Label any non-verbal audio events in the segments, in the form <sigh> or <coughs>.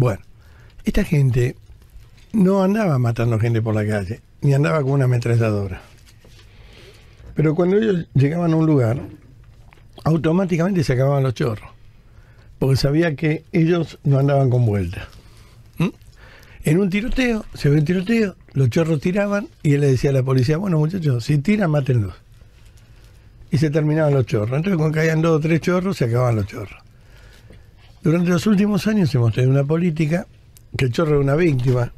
Bueno, esta gente no andaba matando gente por la calle, ni andaba con una ametralladora. Pero cuando ellos llegaban a un lugar, automáticamente se acababan los chorros, porque sabía que ellos no andaban con vuelta. ¿Mm? En un tiroteo, se ve un tiroteo, los chorros tiraban y él le decía a la policía, bueno muchachos, si tiran, mátenlos. Y se terminaban los chorros. Entonces cuando caían dos o tres chorros, se acababan los chorros. Durante los últimos años hemos tenido una política que el chorro es una víctima,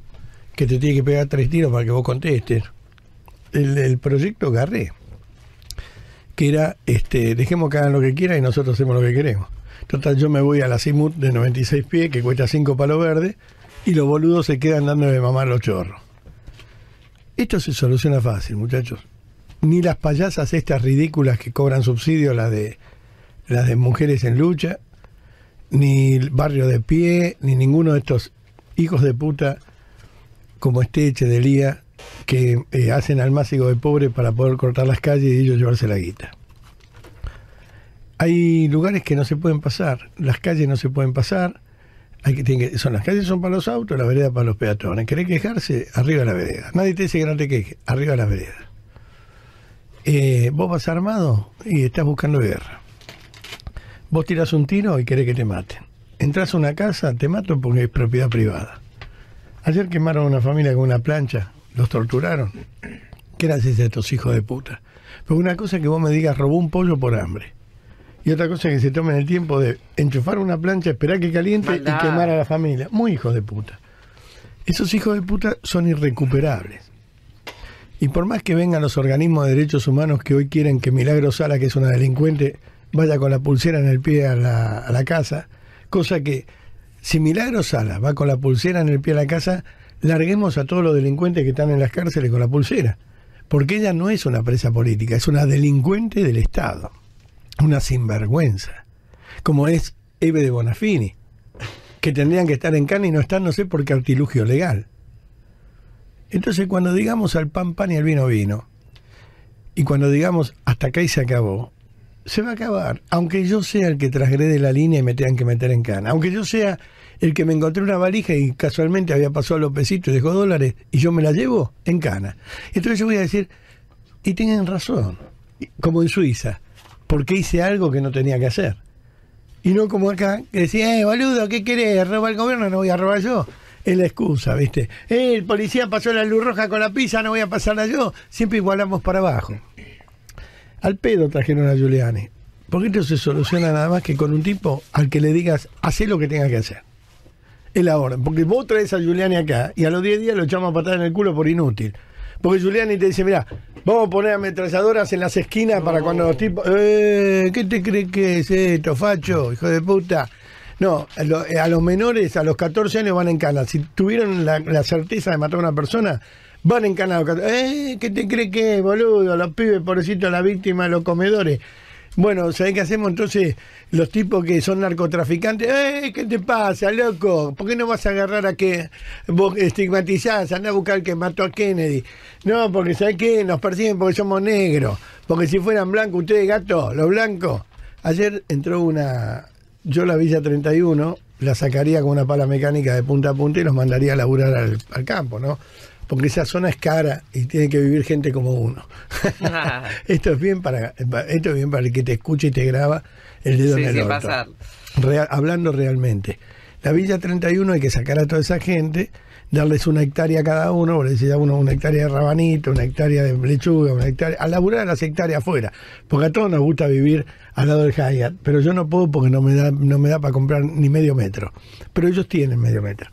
que te tiene que pegar tres tiros para que vos contestes. El, proyecto Garré, que era, este, dejemos que hagan lo que quieran y nosotros hacemos lo que queremos. Total, yo me voy a la Simut de 96 pies, que cuesta 5 palos verdes, y los boludos se quedan dándole de mamar los chorros. Esto se soluciona fácil, muchachos. Ni las payasas estas ridículas que cobran subsidio, las de, las de mujeres en lucha, ni Barrio de Pie, ni ninguno de estos hijos de puta como este Echedelía que eh, hacen hacen másigo de pobre para poder cortar las calles y ellos llevarse la guita. Hay lugares que no se pueden pasar, las calles no se pueden pasar, hay que, son las calles son para los autos, la vereda para los peatones. ¿Querés quejarse? Arriba la vereda. Nadie te dice que no te quejes, arriba la vereda. Eh, vos vas armado y estás buscando guerra. Vos tiras un tiro y querés que te maten. Entras a una casa, te mato porque es propiedad privada. Ayer quemaron a una familia con una plancha, los torturaron. ¿Qué haces de estos hijos de puta? Pero una cosa es que vos me digas, robó un pollo por hambre. Y otra cosa es que se tomen el tiempo de enchufar una plancha, esperar que caliente y quemar a la familia. Muy hijos de puta. Esos hijos de puta son irrecuperables. Y por más que vengan los organismos de derechos humanos que hoy quieren que Milagro Sala, que es una delincuente, vaya con la pulsera en el pie a la, casa, cosa que si Milagro Sala va con la pulsera en el pie a la casa, larguemos a todos los delincuentes que están en las cárceles con la pulsera, porque ella no es una presa política, es una delincuente del Estado, una sinvergüenza, como es Eve de Bonafini, que tendrían que estar en Cana y no están, no sé por qué artilugio legal. Entonces cuando digamos al pan pan y al vino vino, y cuando digamos hasta acá y se acabó, se va a acabar, aunque yo sea el que transgrede la línea y me tengan que meter en cana, aunque yo sea el que me encontré una valija y casualmente había pasado a Lópezito y dejó dólares y yo me la llevo en cana. Entonces yo voy a decir, y tienen razón, como en Suiza, porque hice algo que no tenía que hacer. Y no como acá, que decía, eh, boludo, ¿qué querés? ¿Roba el gobierno? No voy a robar yo. Es la excusa, ¿viste? Eh, el policía pasó la luz roja con la pizza, no voy a pasarla yo. Siempre igualamos para abajo. Al pedo trajeron a Giuliani. Porque esto se soluciona nada más que con un tipo al que le digas, haz lo que tengas que hacer. Es la orden. Porque vos traes a Giuliani acá y a los 10 días lo echamos a patar en el culo por inútil. Porque Giuliani te dice, mira, vamos a poner ametralladoras en las esquinas para cuando los tipos... Eh, ¿Qué te crees que es esto, facho, hijo de puta? No, a los menores, a los 14 años van en cana. Si tuvieron la certeza de matar a una persona, van encanados. Eh, ¿Qué te crees que es, boludo? Los pibes, pobrecito, la víctima, los comedores. Bueno, ¿sabés qué hacemos entonces los tipos que son narcotraficantes? ¡Eh, qué te pasa, loco! ¿Por qué no vas a agarrar a que vos estigmatizás, andá a buscar al que mató a Kennedy? No, porque ¿sabés qué? Nos persiguen porque somos negros. Porque si fueran blancos, ustedes gatos, los blancos. Ayer entró una... Yo la Villa 31 la sacaría con una pala mecánica de punta a punta y los mandaría a laburar al campo, ¿no? porque esa zona es cara y tiene que vivir gente como uno. <laughs> esto es bien para esto es bien para el que te escuche y te graba el dedo sí, en pasar. hablando realmente. La Villa 31 hay que sacar a toda esa gente, darles una hectárea a cada uno, por decir a uno una hectárea de rabanito, una hectárea de lechuga, una hectárea, a laburar las hectáreas afuera, porque a todos nos gusta vivir al lado del Hyatt, pero yo no puedo porque no me da, no me da para comprar ni medio metro, pero ellos tienen medio metro.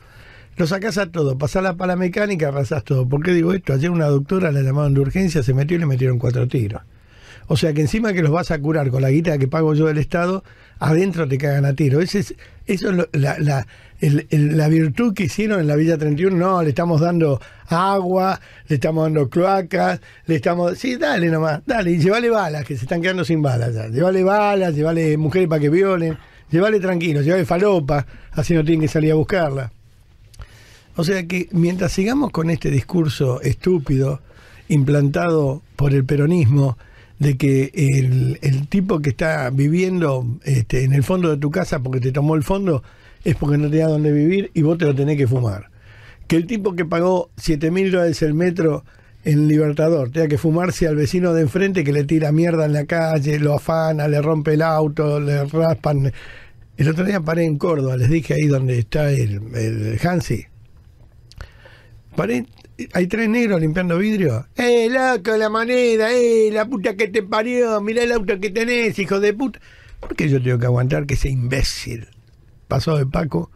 Lo sacás a todo, para la pala mecánica, arrasás todo. ¿Por qué digo esto? Ayer una doctora la llamaron de urgencia, se metió y le metieron cuatro tiros. O sea que encima que los vas a curar con la guita que pago yo del Estado, adentro te cagan a tiro. Ese es, eso es la, virtud que hicieron en la Villa 31. No, le estamos dando agua, le estamos dando cloacas, le estamos... Sí, dale nomás, dale, y llévale balas, que se están quedando sin balas ya. Llévale balas, llévale mujeres para que violen, llévale tranquilo, llévale falopa, así no tienen que salir a buscarla. O sea que mientras sigamos con este discurso estúpido, implantado por el peronismo, de que el, tipo que está viviendo este, en el fondo de tu casa porque te tomó el fondo es porque no tenía dónde vivir y vos te lo tenés que fumar. Que el tipo que pagó 7 mil dólares el metro en Libertador tenga que fumarse al vecino de enfrente que le tira mierda en la calle, lo afana, le rompe el auto, le raspan. El otro día paré en Córdoba, les dije ahí donde está el, el Hansi hay tres negros limpiando vidrio. ¡Eh, loco, la moneda! ¡Eh, la puta que te parió! ¡Mirá el auto que tenés, hijo de puta! ¿Por qué yo tengo que aguantar que ese imbécil pasado de Paco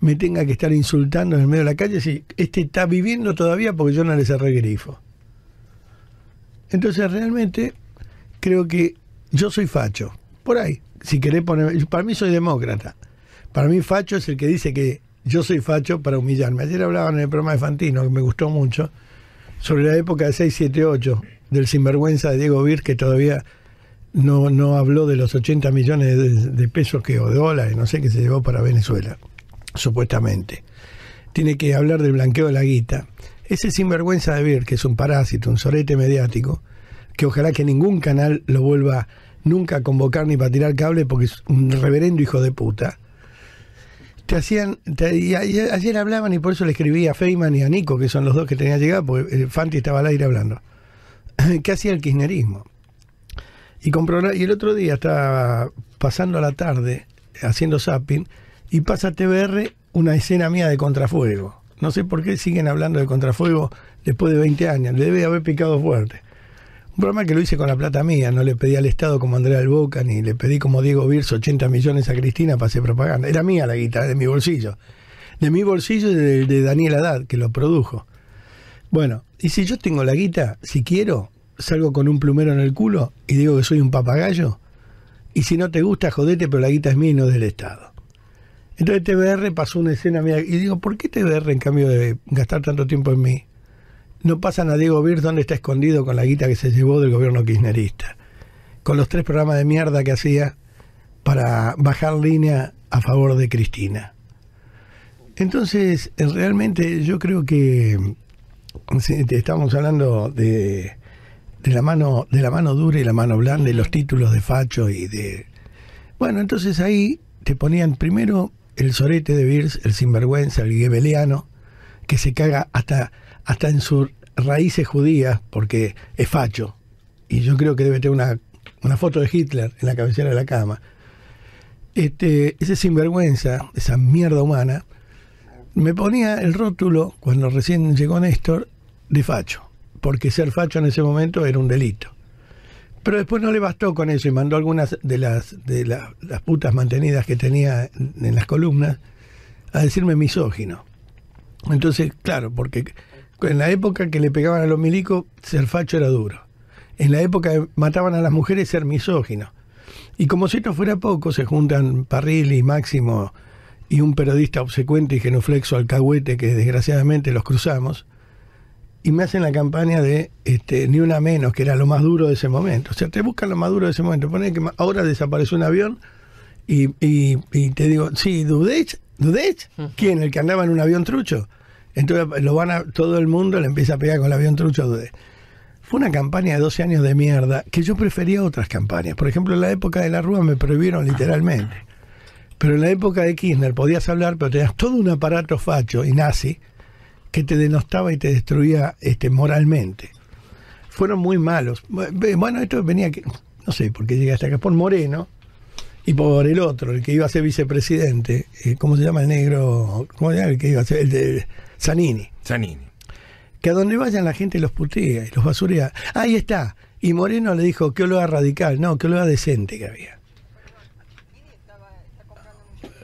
me tenga que estar insultando en el medio de la calle si este está viviendo todavía porque yo no le cerré el grifo? Entonces realmente creo que yo soy facho. Por ahí, si querés poner... Para mí soy demócrata. Para mí facho es el que dice que yo soy facho para humillarme. Ayer hablaban en el programa de Fantino, que me gustó mucho, sobre la época de 678, del sinvergüenza de Diego Vir, que todavía no, habló de los 80 millones de, pesos que, o dólares, no sé, que se llevó para Venezuela, supuestamente. Tiene que hablar del blanqueo de la guita. Ese sinvergüenza de Vir, que es un parásito, un sorete mediático, que ojalá que ningún canal lo vuelva nunca a convocar ni para tirar cable porque es un reverendo hijo de puta te hacían, y ayer hablaban y por eso le escribí a Feynman y a Nico, que son los dos que tenía llegado, porque eh, Fanti estaba al aire hablando. <coughs> ¿Qué hacía el kirchnerismo? Y, compró y el otro día estaba pasando la tarde haciendo zapping y pasa a TBR una escena mía de contrafuego. No sé por qué siguen hablando de contrafuego después de 20 años. debe haber picado fuerte. Un que lo hice con la plata mía, no le pedí al Estado como Andrea Boca, ni le pedí como Diego Virs 80 millones a Cristina para hacer propaganda. Era mía la guita, de mi bolsillo. De mi bolsillo y de, de Daniel Haddad, que lo produjo. Bueno, y si yo tengo la guita, si quiero, salgo con un plumero en el culo y digo que soy un papagayo. Y si no te gusta, jodete, pero la guita es mía y no del Estado. Entonces TBR pasó una escena mía y digo, ¿por qué TBR en cambio de gastar tanto tiempo en mí? no pasan a Diego Birz donde está escondido con la guita que se llevó del gobierno kirchnerista, con los tres programas de mierda que hacía para bajar línea a favor de Cristina. Entonces, realmente yo creo que estamos hablando de, de, la mano de la mano dura y la mano blanda y los títulos de facho y de bueno, entonces ahí te ponían primero el sorete de Birs, el sinvergüenza, el gebeliano, que se caga hasta hasta en sus raíces judías, porque es facho, y yo creo que debe tener una, foto de Hitler en la cabecera de la cama. Este, ese sinvergüenza, esa mierda humana, me ponía el rótulo, cuando recién llegó Néstor, de facho, porque ser facho en ese momento era un delito. Pero después no le bastó con eso y mandó algunas de las, de las putas mantenidas que tenía en las columnas a decirme misógino. Entonces, claro, porque en la época que le pegaban a los milicos, ser facho era duro. En la época mataban a las mujeres, ser misógino. Y como si esto fuera poco, se juntan Parrilli, Máximo y un periodista obsecuente y genuflexo alcahuete que desgraciadamente los cruzamos. Y me hacen la campaña de este, ni una menos, que era lo más duro de ese momento. O sea, te buscan lo más duro de ese momento. pone que ahora desapareció un avión y, y, y te digo, sí, Dudech, ¿Dudech? ¿Quién? ¿El que andaba en un avión trucho? Entonces lo van a, todo el mundo le empieza a pegar con el avión trucho. fue una campaña de 12 años de mierda que yo prefería otras campañas. Por ejemplo, en la época de la Rúa me prohibieron literalmente. Pero en la época de Kirchner podías hablar, pero tenías todo un aparato facho y nazi que te denostaba y te destruía este, moralmente. Fueron muy malos. Bueno, esto venía, que, no sé por qué llegué hasta acá, por Moreno, y por el otro, el que iba a ser vicepresidente, eh, ¿cómo se llama el negro? ¿Cómo se llama el que iba a ser? El de Zanini. Zanini. Que a donde vayan la gente los putea y los basurea. Ahí está. Y Moreno le dijo que olor radical, no, que olor decente que había.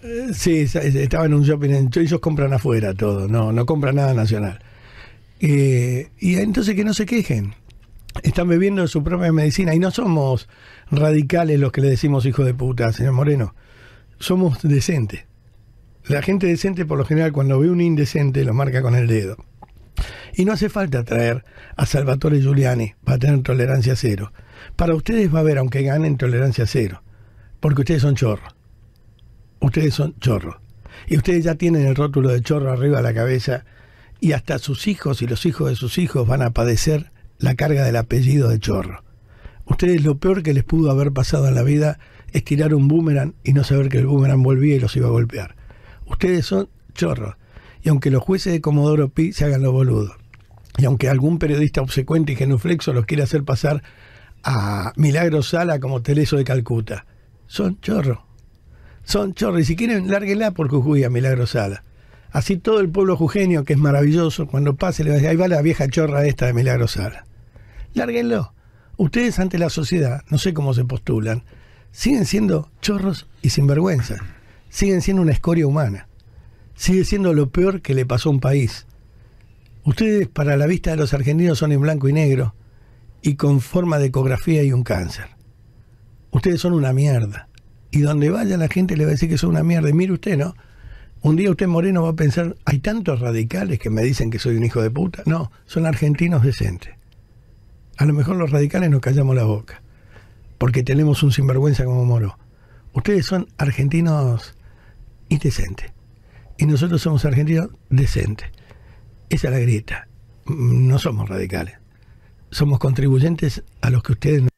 Eh, sí, estaba en un shopping, ellos compran afuera todo, no, no compran nada nacional. Eh, y entonces que no se quejen, están bebiendo su propia medicina y no somos radicales los que le decimos hijo de puta, señor Moreno. Somos decentes. La gente decente por lo general cuando ve un indecente lo marca con el dedo. Y no hace falta traer a Salvatore Giuliani para tener tolerancia cero. Para ustedes va a haber, aunque ganen, tolerancia cero. Porque ustedes son chorros. Ustedes son chorros. Y ustedes ya tienen el rótulo de chorro arriba de la cabeza. Y hasta sus hijos y los hijos de sus hijos van a padecer la carga del apellido de Chorro. Ustedes lo peor que les pudo haber pasado en la vida es tirar un boomerang y no saber que el boomerang volvía y los iba a golpear. Ustedes son chorros. Y aunque los jueces de Comodoro Pi se hagan los boludos, y aunque algún periodista obsecuente y genuflexo los quiera hacer pasar a Milagro Sala como Teleso de Calcuta, son chorros. Son chorros. Y si quieren, lárguenla por Jujuy a Milagro Sala. Así todo el pueblo jujeño, que es maravilloso, cuando pase le va a decir, ahí va la vieja chorra esta de Milagro Sala lárguenlo. Ustedes ante la sociedad, no sé cómo se postulan, siguen siendo chorros y sinvergüenza Siguen siendo una escoria humana. Sigue siendo lo peor que le pasó a un país. Ustedes, para la vista de los argentinos, son en blanco y negro y con forma de ecografía y un cáncer. Ustedes son una mierda. Y donde vaya la gente le va a decir que son una mierda. Y mire usted, ¿no? Un día usted, Moreno, va a pensar, hay tantos radicales que me dicen que soy un hijo de puta. No, son argentinos decentes a lo mejor los radicales nos callamos la boca, porque tenemos un sinvergüenza como Moro. Ustedes son argentinos indecentes, y nosotros somos argentinos decentes. Esa es la grieta. No somos radicales. Somos contribuyentes a los que ustedes...